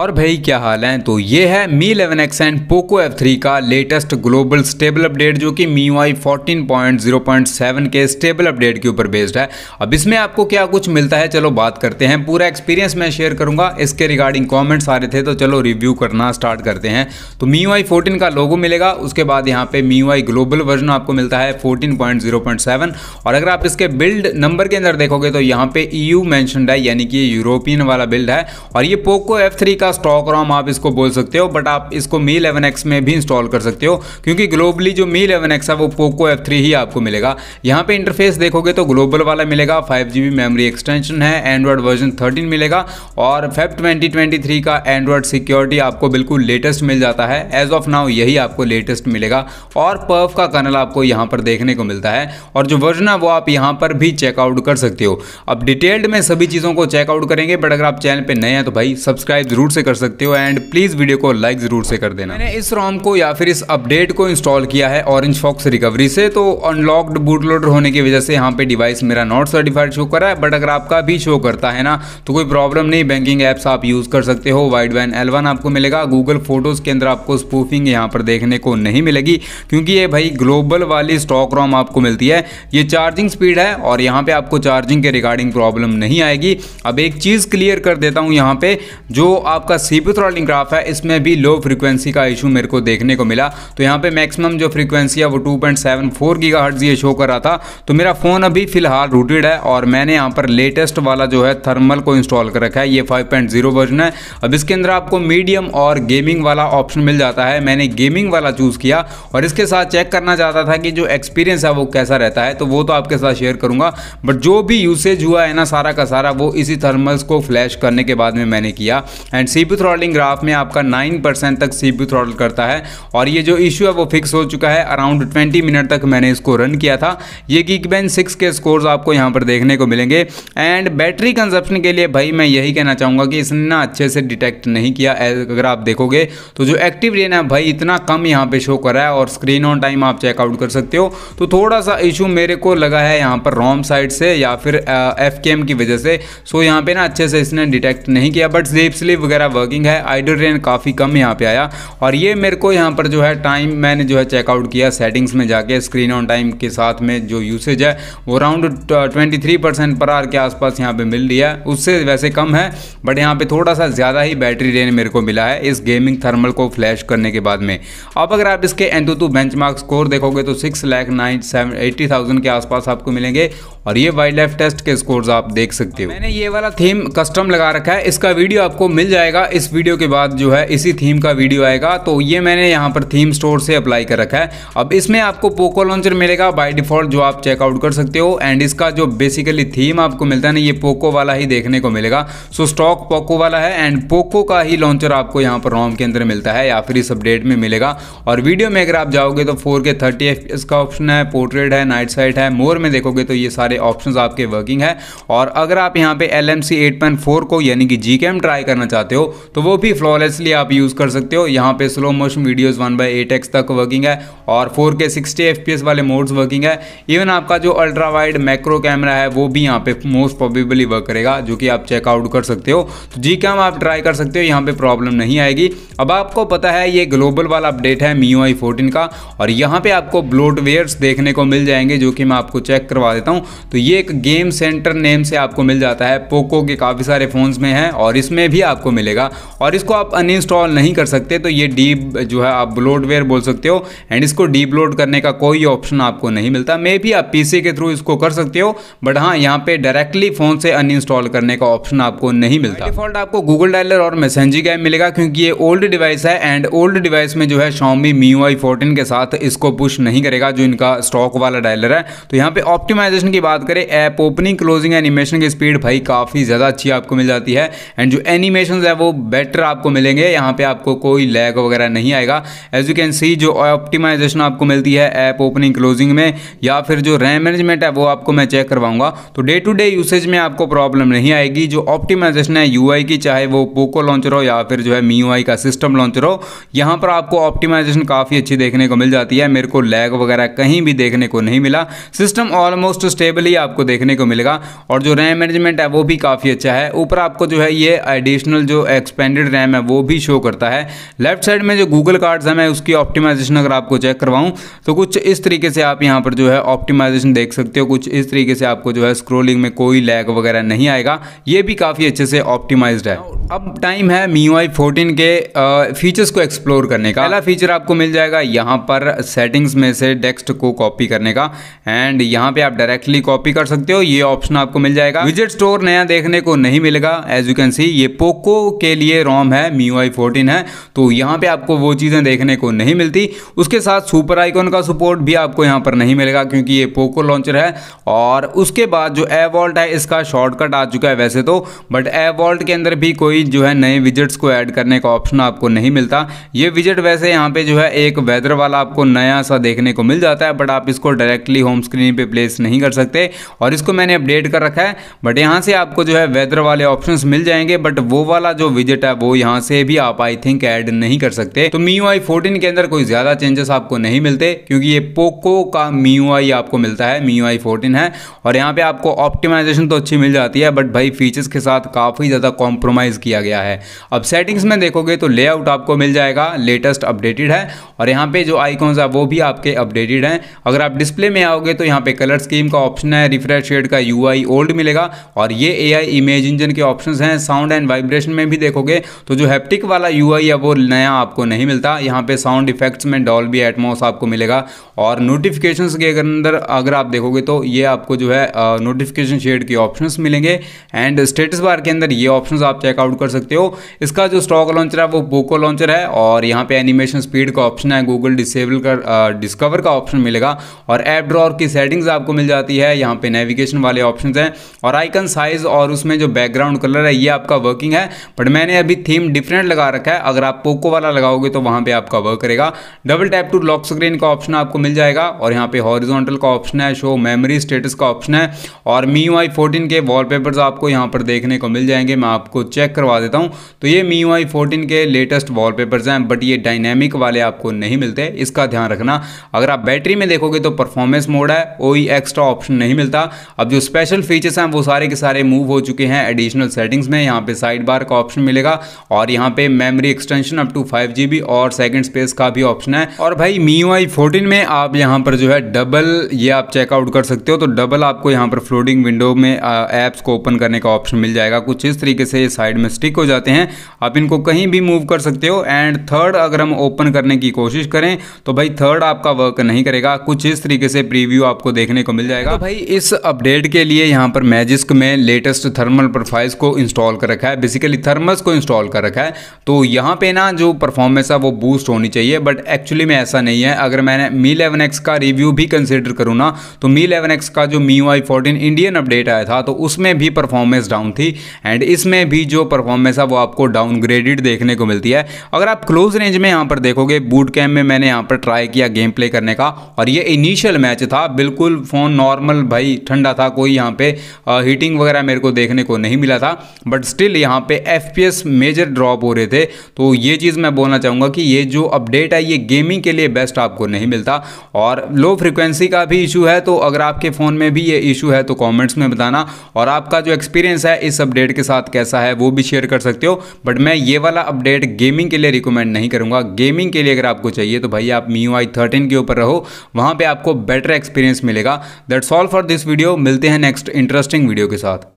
और भाई क्या हाल है तो ये है Mi eleven X and Poco F three का लेटेस्ट ग्लोबल स्टेबल अपडेट जो कि Mi Y fourteen point zero point seven के स्टेबल अपडेट के ऊपर बेस्ड है अब इसमें आपको क्या कुछ मिलता है चलो बात करते हैं पूरा एक्सपीरियंस मैं शेयर करूंगा इसके रिगार्डिंग कमेंट्स आ रहे थे तो चलो रिव्यू करना स्टार्ट करते हैं तो मी वाई फोर्टीन का लोगो मिलेगा उसके बाद यहाँ पे मी वाई ग्लोबल वर्जन आपको मिलता है fourteen point zero point seven और अगर आप इसके बिल्ड नंबर के अंदर देखोगे तो यहाँ पे ई यू मैंशनड है यानी कि यूरोपियन वाला बिल्ड है और ये पोको एफ थ्री का स्टॉक रॉम आप इसको बोल सकते हो बट आप इसको मी इलेवन एक्स में भी इंस्टॉल कर सकते हो क्योंकि ग्लोबली जो मी इलेवन है वो पोको एफ थ्री ही आपको मिलेगा यहाँ पर इंटरफेस देखोगे तो ग्लोबल वाला मिलेगा five G B memory extension है एंड्रॉयड वर्जन थर्टीन मिलेगा और फेब ट्वेंटी का एंड्रॉयड सिक्योरिटी आपको बिल्कुल लेटेस्ट मिल जाता है एज ऑफ नाउ यही आपको लेटेस्ट मिलेगा और पर्व का कर्नल आपको यहाँ पर देखने को मिलता है और जो वर्जन है वो आप यहाँ पर भी चेकआउट कर सकते हो अब डिटेल्ड में सभी चीज़ों को चेकआउट करेंगे बट अगर आप चैनल पर नए हैं तो भाई सब्सक्राइब जरूर से कर सकते हो एंड प्लीज़ वीडियो को लाइक ज़रूर से कर देना मैंने इस रॉम को या फिर इस अपडेट को इंस्टॉल किया है ऑरेंज फॉक्स रिकवरी से तो अनलॉक्ड बूटलोडर होने की वजह से यहाँ पे डिवाइस मेरा नॉट सर्टिफाइड शो करा है बट अगर आपका भी शो करता है ना तो कोई प्रॉब्लम नहीं बैंकिंग एप्स आप यूज़ कर सकते हो वाइड वैन एल आपको मिलेगा गूगल फोटोज़ के अंदर आपको स्पूफिंग यहाँ पर देखने को नहीं मिलेगी क्योंकि ये भाई ग्लोबल वाली स्टॉक रॉम आपको मिलती है ये चार्जिंग स्पीड है और यहाँ पे आपको चार्जिंग के रिगार्डिंग प्रॉब्लम नहीं आएगी अब एक चीज़ क्लियर कर देता हूँ यहाँ पे जो आप आपका सीपी थ्रॉलिंग ग्राफ है इसमें भी लो फ्रीक्वेंसी का इशू मेरे को देखने को मिला तो यहाँ पे मैक्सिमम जो फ्रीक्वेंसी है वो 2.74 पॉइंट सेवन फोर ये शो कर रहा था तो मेरा फ़ोन अभी फिलहाल रूटेड है और मैंने यहाँ पर लेटेस्ट वाला जो है थर्मल को इंस्टॉल कर रखा है ये फाइव पॉइंट जीरो वर्जन है अब इसके अंदर आपको मीडियम और गेमिंग वाला ऑप्शन मिल जाता है मैंने गेमिंग वाला चूज़ किया और इसके साथ चेक करना चाहता था कि जो एक्सपीरियंस है वो कैसा रहता है तो वो तो आपके साथ शेयर करूंगा बट जो भी यूसेज हुआ है ना सारा का सारा वो इसी थर्मल्स को फ्लैश करने के बाद में मैंने किया एंड सीपी थ्रॉडलिंग ग्राफ में आपका नाइन परसेंट तक सीपी थ्रॉडल करता है और ये जो इशू है वो फिक्स हो चुका है अराउंड ट्वेंटी मिनट तक मैंने इसको रन किया था ये गिग बेन सिक्स के स्कोर्स आपको यहाँ पर देखने को मिलेंगे एंड बैटरी कंजप्शन के लिए भाई मैं यही कहना चाहूँगा कि इसने ना अच्छे से डिटेक्ट नहीं किया अगर आप देखोगे तो जो एक्टिव रेन है भाई इतना कम यहाँ पर शो कर रहा है और स्क्रीन ऑन टाइम आप चेकआउट कर सकते हो तो थोड़ा सा इशू मेरे को लगा है यहाँ पर रोम साइड से या फिर एफ की वजह से सो यहाँ पर ना अच्छे से इसने डिटेक्ट नहीं किया बट जेप स्लीप वगैरह वगैरह वर्किंग है आइडल ट्रेन काफ़ी कम यहाँ पे आया और ये मेरे को यहाँ पर जो है टाइम मैंने जो है चेकआउट किया सेटिंग्स में जाके स्क्रीन ऑन टाइम के साथ में जो यूसेज है वो अराउंड ट्वेंटी थ्री परसेंट पर आर के आसपास यहाँ पे मिल रही है उससे वैसे कम है बट यहाँ पे थोड़ा सा ज़्यादा ही बैटरी रेंज मेरे को मिला है इस गेमिंग थर्मल को फ्लैश करने के बाद में अब अगर आप इसके एंटोतू बेंचमार्क स्कोर देखोगे तो six lakh nine seven eighty thousand के आसपास आपको मिलेंगे और ये वाइल्ड लाइफ टेस्ट के स्कोर्स आप देख सकते हो मैंने ये वाला थीम कस्टम लगा रखा है इसका वीडियो आपको मिल जाएगा इस वीडियो के बाद जो है इसी थीम का वीडियो आएगा तो ये मैंने यहाँ पर थीम स्टोर से अप्लाई कर रखा है अब इसमें आपको पोको लॉन्चर मिलेगा बाई डिफॉल्ट जो आप चेकआउट कर सकते हो एंड इसका जो बेसिकली थीम आपको मिलता है ना ये पोको वाला ही देखने को मिलेगा सो स्टॉक पोको वाला है एंड पोको का ही लॉन्चर आपको यहाँ पर रॉम के अंदर मिलता है या फिर इस अपडेट में मिलेगा और वीडियो में अगर आप जाओगे तो फोर के थर्टी का ऑप्शन है पोर्ट्रेट है नाइट साइट है मोर में देखोगे तो ये सारे सारे ऑप्शंस आपके वर्किंग है और अगर आप यहाँ पे L M C eight point four को यानी कि जी कैम ट्राई करना चाहते हो तो वो भी फ्लॉलेसली आप यूज़ कर सकते हो यहाँ पे slow motion videos one by eight X तक वर्किंग है और four K sixty F P S वाले मोड्स वर्किंग है इवन आपका जो अल्ट्रा वाइड मैक्रो कैमरा है वो भी यहाँ पे मोस्ट प्रॉबेबली वर्क करेगा जो कि आप चेकआउट कर सकते हो तो जी कैम आप ट्राई कर सकते हो यहाँ पर प्रॉब्लम नहीं आएगी अब आपको पता है ये ग्लोबल वाला अपडेट है मी आई फोर्टीन का और यहाँ पर आपको ब्लोटवेयर्स देखने को मिल जाएंगे जो कि मैं आपको चेक करवा देता हूँ तो ये एक गेम सेंटर नेम से आपको मिल जाता है पोको के काफ़ी सारे फ़ोन्स में है और इसमें भी आपको मिलेगा और इसको आप अन नहीं कर सकते तो ये डी जो है आप ब्लोडवेयर बोल सकते हो एंड इसको डीब्लोड करने का कोई ऑप्शन आपको नहीं मिलता मे भी आप पीसी के थ्रू इसको कर सकते हो बट हाँ यहाँ पर डायरेक्टली फ़ोन से अन करने का ऑप्शन आपको नहीं मिलता डिफॉल्ट आपको गूगल डायलर और मैसेंजिंग का मिलेगा क्योंकि ये ओल्ड डिवाइस है एंड ओल्ड डिवाइस में जो है शॉमी मी आई फोर्टीन के साथ इसको पुश नहीं करेगा जो इनका स्टॉक वाला डायलर है तो यहाँ पे ऑप्टिमाइजेशन की बात बात करें ऐप ओपनिंग क्लोजिंग एनिमेशन की स्पीड भाई काफ़ी ज़्यादा अच्छी आपको मिल जाती है एंड जो एनिमेशन है वो बेटर आपको मिलेंगे यहाँ पे आपको कोई लैग वगैरह नहीं आएगा एज यू कैन सी जो ऑप्टिमाइजेशन आपको मिलती है ऐप ओपनिंग क्लोजिंग में या फिर जो रैम मैनेजमेंट है वो आपको मैं चेक करवाऊंगा तो डे टू डे यूसेज में आपको प्रॉब्लम नहीं आएगी जो ऑप्टिमाइजेशन है यू की चाहे वो पोको लॉन्चर हो या फिर जो है मी का सिस्टम लॉन्चर हो यहाँ पर आपको ऑप्टिमाइजेशन काफ़ी अच्छी देखने को मिल जाती है मेरे को लैग वगैरह कहीं भी देखने को नहीं मिला सिस्टम ऑलमोस्ट स्टेबल अवेलेबल ही आपको देखने को मिलेगा और जो रैम मैनेजमेंट है वो भी काफ़ी अच्छा है ऊपर आपको जो है ये एडिशनल जो एक्सपेंडेड रैम है वो भी शो करता है लेफ्ट साइड में जो गूगल कार्ड्स है मैं उसकी ऑप्टिमाइजेशन अगर आपको चेक करवाऊँ तो कुछ इस तरीके से आप यहाँ पर जो है ऑप्टिमाइजेशन देख सकते हो कुछ इस तरीके से आपको जो है स्क्रोलिंग में कोई लैग वगैरह नहीं आएगा ये भी काफ़ी अच्छे से ऑप्टिमाइज है अब टाइम है मी यू आई फोर्टीन के फीचर्स को एक्सप्लोर करने का पहला फीचर आपको मिल जाएगा यहाँ पर सेटिंग्स में से टेक्स्ट को कॉपी करने का एंड यहाँ पे आप डायरेक्टली कॉपी कर सकते हो ये ऑप्शन आपको मिल जाएगा विजिट स्टोर नया देखने को नहीं मिलेगा एज यू कैन सी ये पोको के लिए रोम है मी आई फोर्टीन है तो यहाँ पे आपको वो चीज़ें देखने को नहीं मिलती उसके साथ सुपर आइकॉन का सपोर्ट भी आपको यहाँ पर नहीं मिलेगा क्योंकि ये पोको लॉन्चर है और उसके बाद जो एवॉल्ट है इसका शॉर्टकट आ चुका है वैसे तो बट एवॉल्ट के अंदर भी कोई जो है नए विजिट्स को ऐड करने का ऑप्शन आपको नहीं मिलता ये विजिट वैसे यहाँ पे जो है एक वेदर वाला आपको नया सा देखने को मिल जाता है बट आप इसको डायरेक्टली होम स्क्रीन पे प्लेस नहीं कर सकते पहले और इसको मैंने अपडेट कर रखा है बट यहाँ से आपको जो है वेदर वाले ऑप्शन मिल जाएंगे बट वो वाला जो विजिट है वो यहाँ से भी आप आई थिंक एड नहीं कर सकते तो मी आई फोर्टीन के अंदर कोई ज़्यादा चेंजेस आपको नहीं मिलते क्योंकि ये पोको का मी आपको मिलता है मी आई फोर्टीन है और यहाँ पे आपको ऑप्टिमाइजेशन तो अच्छी मिल जाती है बट भाई फीचर्स के साथ काफ़ी ज़्यादा कॉम्प्रोमाइज़ किया गया है अब सेटिंग्स में देखोगे तो लेआउट आपको मिल जाएगा लेटेस्ट अपडेटेड है और यहाँ पे जो आइकॉन्स है वो भी आपके अपडेटेड हैं अगर आप डिस्प्ले में आओगे तो यहाँ पे कलर स्कीम का ऑप्शन ऑप्शन है रिफ्रेश शेड का यू ओल्ड मिलेगा और ये ए आई इमेज इंजन के ऑप्शन हैं साउंड एंड वाइब्रेशन में भी देखोगे तो जो हैप्टिक वाला यू है वो नया आपको नहीं मिलता यहाँ पे साउंड इफेक्ट्स में डॉल भी एटमोस आपको मिलेगा और नोटिफिकेशन के अंदर अगर आप देखोगे तो ये आपको जो है नोटिफिकेशन शेड के ऑप्शन मिलेंगे एंड स्टेटस बार के अंदर ये ऑप्शन आप चेकआउट कर सकते हो इसका जो स्टॉक लॉन्चर है वो पोको लॉन्चर है और यहाँ पे एनिमेशन स्पीड का ऑप्शन है गूगल डिसेबल कर डिस्कवर का ऑप्शन मिलेगा और एप ड्रॉर की सेटिंग्स आपको मिल जाती है है यहाँ पे नेविगेशन वाले ऑप्शन हैं और आइकन साइज और उसमें जो बैकग्राउंड कलर है ये आपका वर्किंग है बट मैंने अभी थीम डिफरेंट लगा रखा है अगर आप पोको वाला लगाओगे तो वहाँ पर आपका वर्क करेगा double tap to lock screen का ऑप्शन आपको मिल जाएगा और यहाँ पे हॉरिजॉन्टल का ऑप्शन है शो मेमरी स्टेटस का ऑप्शन है और मी वाई फोर्टीन के वॉलपेपर्स आपको यहाँ पर देखने को मिल जाएंगे मैं आपको चेक करवा देता हूँ तो ये मी वाई फोर्टीन के लेटेस्ट वॉलपेपर्स हैं बट ये डायनेमिक वाले आपको नहीं मिलते इसका ध्यान रखना अगर आप बैटरी में देखोगे तो परफॉर्मेंस मोड है कोई एक्स्ट्रा ऑप्शन नहीं मिलता अब जो स्पेशल फीचर्स हैं वो सारे के सारे मूव हो चुके हैं एडिशनल सेटिंग्स में यहाँ पे साइड बार का ऑप्शन मिलेगा और यहाँ पे memory extension up to five G और सेकेंड स्पेस का भी ऑप्शन है और भाई मी आई फोर्टीन में आप यहाँ पर जो है डबल ये आप चेकआउट कर सकते हो तो डबल आपको यहाँ पर फ्लोटिंग विंडो में ऐप्स को ओपन करने का ऑप्शन मिल जाएगा कुछ इस तरीके से साइड में स्टिक हो जाते हैं आप इनको कहीं भी मूव कर सकते हो एंड थर्ड अगर हम ओपन करने की कोशिश करें तो भाई थर्ड आपका वर्क नहीं करेगा कुछ इस तरीके से प्रीव्यू आपको देखने को मिल जाएगा तो भाई इस अपडेट के लिए यहाँ पर मैजिस्क में लेटेस्ट थर्मल प्रोफाइल्स को इंस्टॉल कर रखा है बेसिकली थर्मस को इंस्टॉल कर रखा है तो यहाँ पे ना जो परफॉर्मेंस है वो बूस्ट होनी चाहिए बट एक्चुअली में ऐसा नहीं है अगर मैंने मी इलेवन एक्स का रिव्यू भी कंसिडर करूँ ना तो मी इलेवन एक्स का जो me why fourteen Indian update आया था तो उसमें भी परफॉर्मेंस डाउन थी एंड इसमें भी जो परफॉर्मेंस है वो आपको डाउनग्रेडिड देखने को मिलती है अगर आप क्लोज रेंज में यहाँ पर देखोगे बूट कैम्प में मैंने यहाँ पर ट्राई किया गेम प्ले करने का और ये इनिशियल मैच था बिल्कुल फ़ोन नॉर्मल भाई ठंडा था कोई यहाँ पे हीटिंग वगैरह मेरे को देखने को नहीं मिला था बट स्टिल यहाँ पे एफ मेजर ड्रॉप हो रहे थे तो ये चीज़ मैं बोलना चाहूँगा कि ये जो अपडेट है ये गेमिंग के लिए बेस्ट आपको नहीं मिलता और लो फ्रिक्वेंसी का भी इशू है तो अगर आपके फ़ोन में भी ये इशू है तो कॉमेंट्स में बताना और आपका जो एक्सपीरियंस है इस अपडेट के साथ कैसा है वो भी शेयर कर सकते हो बट मैं ये वाला अपडेट गेमिंग के लिए रिकमेंड नहीं करूँगा गेमिंग के लिए अगर आपको चाहिए तो भाई आप मी यू आई थर्टीन के ऊपर रहो वहाँ पर आपको बेटर एक्सपीरियंस मिलेगा that's all for this video मिलते हैं नेक्स्ट इंटरेस्टिंग वीडियो के साथ